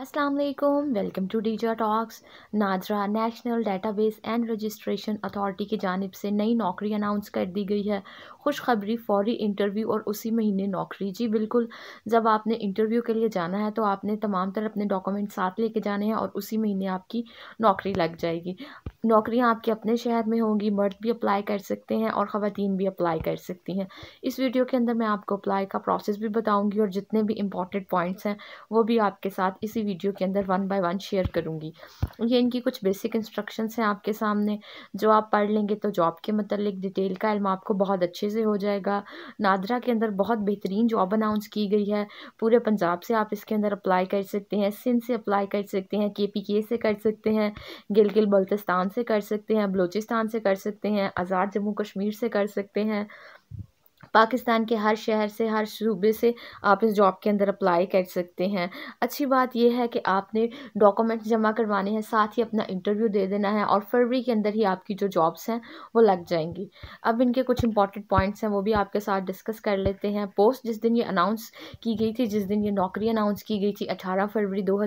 Aslam welcome to डीजा talks NADRA national database and registration authority की जानब से नई नौकरी अनाउंस कर दी गई है खुशखबरी फौरी इंटरव्यू और उसी महीने नौकरी जी बिल्कुल जब आपने इंटरव्यू के लिए जाना है तो आपने तमाम तरह अपने डॉक्यूमेंट साथ लेके जाने हैं और उसी महीने आपकी नौकरी लग जाएगी नौकरियां आपके अपने शहर में होंगी मर्द भी अप्लाई कर सकते हैं और ख़वान भी अप्लाई कर सकती हैं इस वीडियो के अंदर मैं आपको अप्लाई का प्रोसेस भी बताऊंगी और जितने भी इंपॉर्टेंट पॉइंट्स हैं वो भी आपके साथ इसी वीडियो के अंदर वन बाय वन शेयर करूँगी ये इनकी कुछ बेसिक इंस्ट्रक्शन हैं आपके सामने जो आप पढ़ लेंगे तो जॉब के मतलब डिटेल का इलम आपको बहुत अच्छे से हो जाएगा नादरा के अंदर बहुत बेहतरीन जॉब अनाउंस की गई है पूरे पंजाब से आप इसके अंदर अप्लाई कर सकते हैं सिंध से अप्लाई कर सकते हैं के से कर सकते हैं गिलगिल बल्तिस्तान से कर सकते हैं बलूचिस्तान से कर सकते हैं आज़ाद जम्मू कश्मीर से कर सकते हैं पाकिस्तान के हर शहर से हर सूबे से आप इस जॉब के अंदर अप्लाई कर सकते हैं अच्छी बात यह है कि आपने डॉक्यूमेंट्स जमा करवाने हैं साथ ही अपना इंटरव्यू दे देना है और फरवरी के अंदर ही आपकी जो जॉब्स हैं वो लग जाएंगी अब इनके कुछ इंपॉर्टेंट पॉइंट्स हैं वो भी आपके साथ डिस्कस कर लेते हैं पोस्ट जिस दिन ये अनाउंस की गई थी जिस दिन ये नौकरी अनाउंस की गई थी अठारह फरवरी दो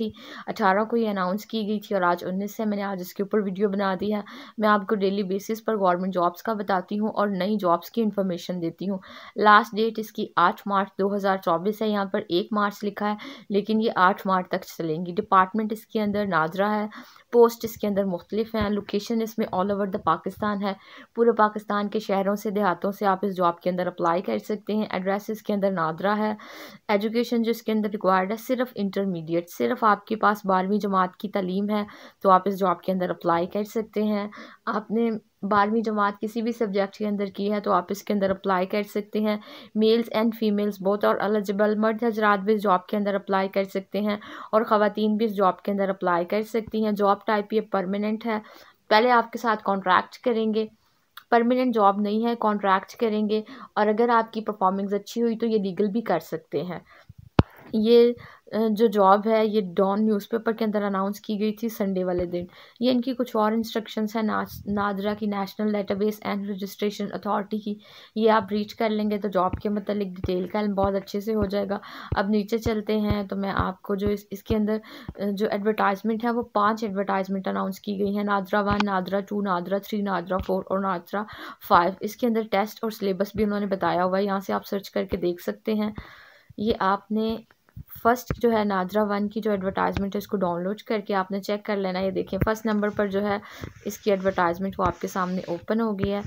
थी अठारह को ये अनाउंस की गई थी और आज उन्नीस से मैंने आज इसके ऊपर वीडियो बना दी है मैं आपको डेली बेसिस पर गवर्नमेंट जॉब्स का बताती हूँ और नई जॉब्स की इन्फॉर्मेशन इन्फॉर्मेशन देती हूँ लास्ट डेट इसकी आठ मार्च 2024 है यहाँ पर एक मार्च लिखा है लेकिन ये आठ मार्च तक चलेंगी डिपार्टमेंट इसके अंदर नाजरा है पोस्ट इसके अंदर मुख्तलिफ हैं लोकेशन इसमें ऑल ओवर द पाकिस्तान है पूरे पाकिस्तान के शहरों से देहातों से आप इस जॉब के अंदर अप्लाई कर सकते हैं एड्रेस इसके अंदर नादरा है एजुकेशन जो इसके अंदर रिक्वायर्ड है सिर्फ इंटरमीडिएट सिर्फ आपके पास बारहवीं जमात की तलीम है तो आप इस जॉब के अंदर अप्लाई कर सकते हैं आपने बारहवीं जमात किसी भी सब्जेक्ट के अंदर की है तो आप इसके अंदर अप्लाई कर सकते हैं मेल्स एंड फीमेल्स बहुत और एलिजिबल मर्द हजरात भी इस जॉब के अंदर अप्लाई कर सकते हैं और ख़वान भी इस जॉब के अंदर अप्लाई कर सकती हैं जॉब टाइप ये परमानेंट है पहले आपके साथ कॉन्ट्रैक्ट करेंगे परमानेंट जॉब नहीं है कॉन्ट्रैक्ट करेंगे और अगर आपकी परफॉर्मेंस अच्छी हुई तो ये लीगल भी कर सकते हैं ये जो जॉब है ये डॉन न्यूज़पेपर के अंदर अनाउंस की गई थी संडे वाले दिन ये इनकी कुछ और इंस्ट्रक्शंस हैं नाज नादरा की national database and registration authority की ये आप रीच कर लेंगे तो जॉब के मतलब डिटेल का बहुत अच्छे से हो जाएगा अब नीचे चलते हैं तो मैं आपको जो इस, इसके अंदर जो एडवर्टाइजमेंट है वो पाँच एडवर्टाइजमेंट अनाउंस की गई है NADRA one NADRA two NADRA three NADRA four और नादरा फाइव इसके अंदर टेस्ट और सिलेबस भी उन्होंने बताया हुआ है यहाँ से आप सर्च करके देख सकते हैं ये आपने फ़र्स्ट जो है नाजरा वन की जो एडवर्टाइज़मेंट है इसको डाउनलोड करके आपने चेक कर लेना ये देखें फ़र्स्ट नंबर पर जो है इसकी एडवर्टाइज़मेंट वो आपके सामने ओपन हो गई है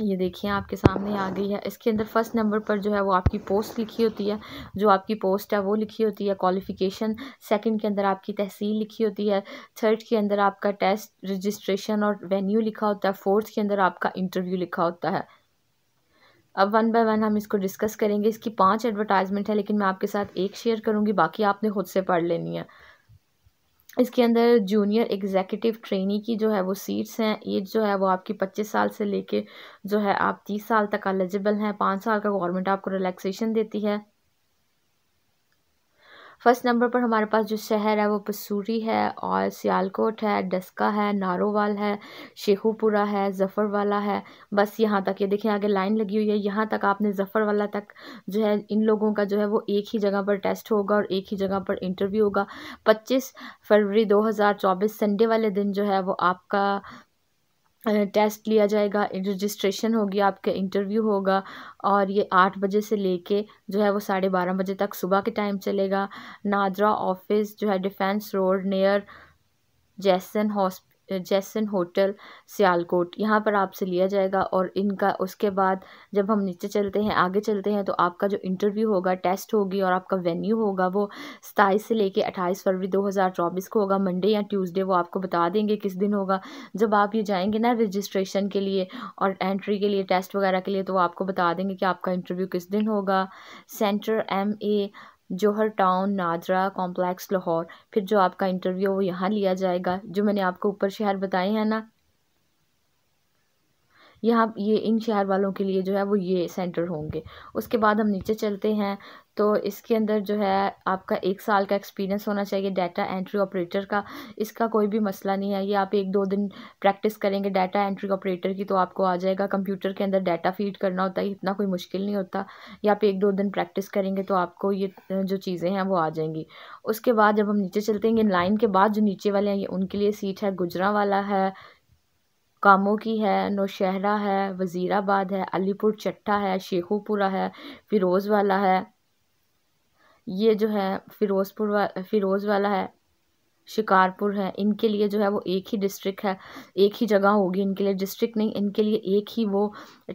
ये देखिए आपके सामने आ गई है इसके अंदर फर्स्ट नंबर पर जो है वो आपकी पोस्ट लिखी होती है जो आपकी पोस्ट है वो लिखी होती है क्वालिफ़िकेशन सेकंड के अंदर आपकी तहसील लिखी होती है थर्ड के अंदर आपका टेस्ट रजिस्ट्रेशन और वेन्यू लिखा होता है फोर्थ के अंदर आपका इंटरव्यू लिखा होता है अब वन बाय वन हम इसको डिस्कस करेंगे इसकी पांच एडवर्टाइजमेंट है लेकिन मैं आपके साथ एक शेयर करूँगी बाकी आपने खुद से पढ़ लेनी है इसके अंदर जूनियर एग्जीक्यूटिव ट्रेनी की जो है वो सीट्स हैं एज जो है वो आपकी पच्चीस साल से लेके जो है आप तीस साल तक एलिजिबल हैं पाँच साल का गवर्नमेंट आपको रिलैक्सेशन देती है फर्स्ट नंबर पर हमारे पास जो शहर है वो पसूरी है और सियालकोट है डस्का है नारोवाल है शेखुपुरा है जफ़रवाला है बस यहाँ तक ये देखें आगे लाइन लगी हुई है यहाँ तक आपने जफ़रवाला तक जो है इन लोगों का जो है वो एक ही जगह पर टेस्ट होगा और एक ही जगह पर इंटरव्यू होगा पच्चीस फरवरी दो हज़ार चौबीस संडे वाले दिन जो है वो आपका टेस्ट लिया जाएगा रजिस्ट्रेशन होगी आपका इंटरव्यू होगा और ये आठ बजे से लेके जो है वो साढ़े बारह बजे तक सुबह के टाइम चलेगा नादरा ऑफिस जो है defence road near Jason hospital Jason hotel Sialkot यहाँ पर आपसे लिया जाएगा और इनका उसके बाद जब हम नीचे चलते हैं आगे चलते हैं तो आपका जो इंटरव्यू होगा टेस्ट होगी और आपका वेन्यू होगा वो सताईस से लेके अट्ठाईस फरवरी दो हज़ार चौबीस को होगा मंडे या ट्यूसडे वो आपको बता देंगे किस दिन होगा जब आप ये जाएंगे ना रजिस्ट्रेशन के लिए और एंट्री के लिए टेस्ट वगैरह के लिए तो वो आपको बता देंगे कि आपका इंटरव्यू किस दिन होगा centre M A Johar town NADRA complex Lahore फिर जो आपका इंटरव्यू वो यहाँ लिया जाएगा जो मैंने आपको ऊपर शहर बताए हैं ना यहाँ ये इन शहर वालों के लिए जो है वो ये सेंटर होंगे उसके बाद हम नीचे चलते हैं तो इसके अंदर जो है आपका एक साल का एक्सपीरियंस होना चाहिए डाटा एंट्री ऑपरेटर का इसका कोई भी मसला नहीं है ये आप एक दो दिन प्रैक्टिस करेंगे डाटा एंट्री ऑपरेटर की तो आपको आ जाएगा कंप्यूटर के अंदर डाटा फीड करना होता है इतना कोई मुश्किल नहीं होता या आप एक दो दिन प्रैक्टिस करेंगे तो आपको ये जो चीज़ें हैं वो आ जाएंगी उसके बाद जब हम नीचे चलते हैं लाइन के बाद जो नीचे वाले हैं ये उनके लिए सीट है गुजरा वाला है कामों की है नौशहरा है वज़ीराबाद है अलीपुर चट्टा है शेखुपुरा है फिरोज़ वाला है ये जो है फ़िरोज़पुर वा फ़िरोज़ वाला है शिकारपुर है इनके लिए जो है वो एक ही डिस्ट्रिक्ट है एक ही जगह होगी इनके लिए डिस्ट्रिक्ट नहीं इनके लिए एक ही वो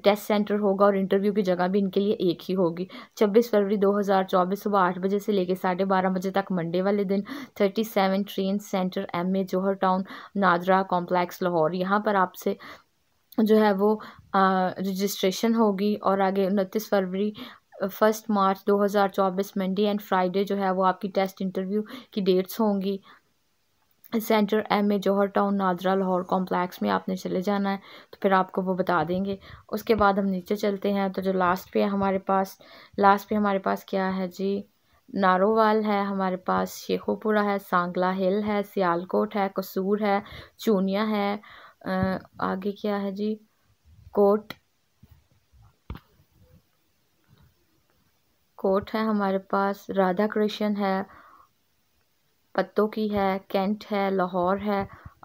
टेस्ट सेंटर होगा और इंटरव्यू की जगह भी इनके लिए एक ही होगी छब्बीस फरवरी 2024 सुबह आठ बजे से लेकर साढ़े बारह बजे तक मंडे वाले दिन thirty seven train centre M A Johar town NADRA complex Lahore यहाँ पर आपसे जो है वो रजिस्ट्रेशन होगी और आगे उनतीस फरवरी first March 2024 Monday and Friday जो है वो आपकी टेस्ट इंटरव्यू की डेट्स होंगी centre M A Johar town NADRA Lahore complex में आपने चले जाना है तो फिर आपको वो बता देंगे उसके बाद हम नीचे चलते हैं तो जो लास्ट पे हमारे पास लास्ट पे हमारे पास क्या है जी नारोवाल है हमारे पास शेखोपुरा है सांगला हिल है सियालकोट है कसूर है चूनिया है आगे क्या है जी कोट कोट है हमारे पास राधा कृष्ण है पत्तों की है कैंट है लाहौर है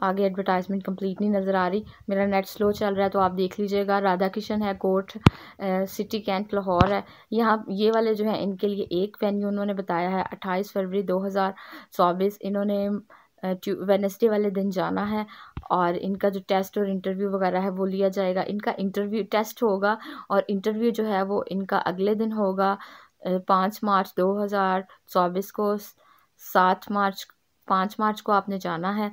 आगे एडवर्टाइजमेंट कंप्लीट नहीं नज़र आ रही मेरा नेट स्लो चल रहा है तो आप देख लीजिएगा राधा किशन है कोर्ट सिटी कैंट लाहौर है यहाँ ये वाले जो है इनके लिए एक वेन्यू उन्होंने बताया है अट्ठाईस फरवरी दो हज़ार चौबीस इन्होंने वेनसडे वाले दिन जाना है और इनका जो टेस्ट और इंटरव्यू वगैरह है वो लिया जाएगा इनका इंटरव्यू टेस्ट होगा और इंटरव्यू जो है वो इनका अगले दिन होगा पाँच मार्च दो हज़ार चौबीस को सात मार्च पाँच मार्च को आपने जाना है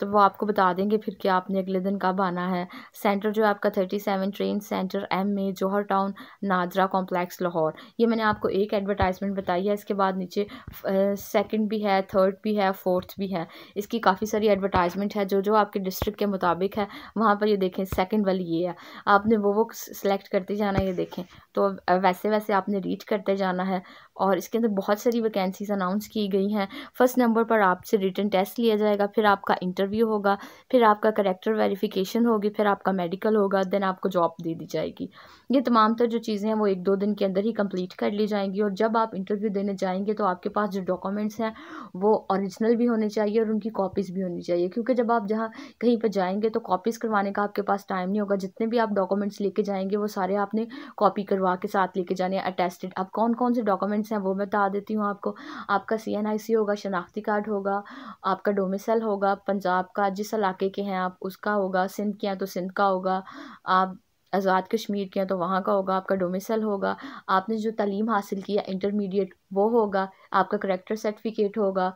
तो वो आपको बता देंगे फिर कि आपने अगले दिन कब आना है सेंटर जो है आपका thirty seven train centre M में जौहर टाउन नादरा कॉम्प्लेक्स लाहौर ये मैंने आपको एक एडवर्टाइजमेंट बताई है इसके बाद नीचे सेकंड भी है थर्ड भी है फोर्थ भी है इसकी काफ़ी सारी एडवर्टाइजमेंट है जो जो आपके डिस्ट्रिक्ट के मुताबिक है वहाँ पर ये देखें सेकेंड वाली ये है आपने वो वो सेलेक्ट करते जाना ये देखें तो वैसे वैसे आपने रीड करते जाना है और इसके अंदर बहुत सारी वैकेंसीज अनाउंस की गई हैं फर्स्ट नंबर पर आपसे रिटर्न टेस्ट लिया जाएगा फिर आपका इंटरव्यू होगा फिर आपका करेक्टर वेरिफिकेशन होगी फिर आपका मेडिकल होगा देन आपको जॉब दे दी जाएगी ये तमाम तर जो चीज़ें हैं वो एक दो दिन के अंदर ही कंप्लीट कर ली जाएंगी और जब आप इंटरव्यू देने जाएंगे तो आपके पास जो डॉक्यूमेंट्स हैं वो औरिजिनल भी होने चाहिए और उनकी कॉपीज़ भी होनी चाहिए क्योंकि जब आप जहाँ कहीं पर जाएंगे तो कॉपीज़ करवाने का आपके पास टाइम नहीं होगा जितने भी आप डॉक्यूमेंट्स लेके जाएंगे वो सारे आपने कॉपी करवा वहाँ के साथ लेके जाने अटेस्टेड अब कौन कौन से डॉक्यूमेंट्स हैं वो मैं बता देती हूँ आपको आपका सी एन आई सी होगा शनाख्ती कार्ड होगा आपका डोमिसल होगा पंजाब का जिस इलाके के हैं आप उसका होगा सिंध के हैं तो सिंध का होगा आप आज़ाद कश्मीर के हैं तो वहाँ का होगा आपका डोमिसल होगा आपने जो तालीम हासिल किया इंटरमीडिएट वो होगा आपका करेक्टर सर्टिफिकेट होगा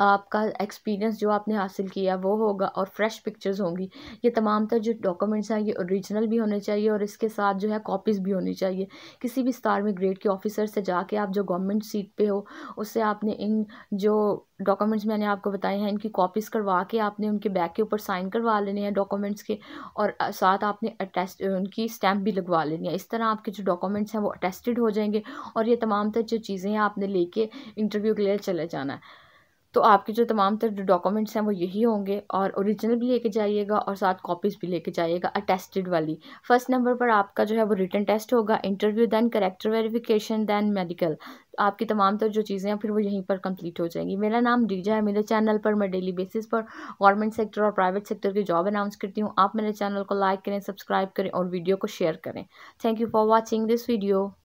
आपका एक्सपीरियंस जो आपने हासिल किया वो होगा और फ्रेश पिक्चर्स होंगी ये तमाम तर जो डॉक्यूमेंट्स हैं ये ओरिजिनल भी होने चाहिए और इसके साथ जो है कॉपीज़ भी होनी चाहिए किसी भी स्टार में ग्रेड के ऑफिसर से जाके आप जो गवर्नमेंट सीट पे हो उससे आपने इन जो डॉक्यूमेंट्स मैंने आपको बताए हैं इनकी कॉपीज़ करवा के आपने उनके बैग के ऊपर साइन करवा लेने हैं डॉक्यूमेंट्स के और साथ आपने अटेस्ट उनकी स्टैम्प भी लगवा लेनी है इस तरह आपके जो डॉक्यूमेंट्स हैं वो अटेस्टेड हो जाएंगे और ये तमाम तर जो चीज़ें हैं आपने लेके इंटरव्यू के लिए चले जाना है तो आपके जो तमाम तर डॉक्यूमेंट्स हैं वो यही होंगे और ओरिजिनल भी लेके जाइएगा और साथ कॉपीज़ भी लेके जाइएगा अटेस्टेड वाली फर्स्ट नंबर पर आपका जो है वो रिटर्न टेस्ट होगा interview then character verification then medical आपकी तमाम तर जो चीज़ें हैं फिर वो यहीं पर कंप्लीट हो जाएंगी मेरा नाम डीजा है मेरे चैनल पर मैं डेली बेसिस पर गवर्नमेंट सेक्टर और प्राइवेट सेक्टर की जॉब अनाउंस करती हूँ आप मेरे चैनल को लाइक करें सब्सक्राइब करें और वीडियो को शेयर करें thank you for watching this video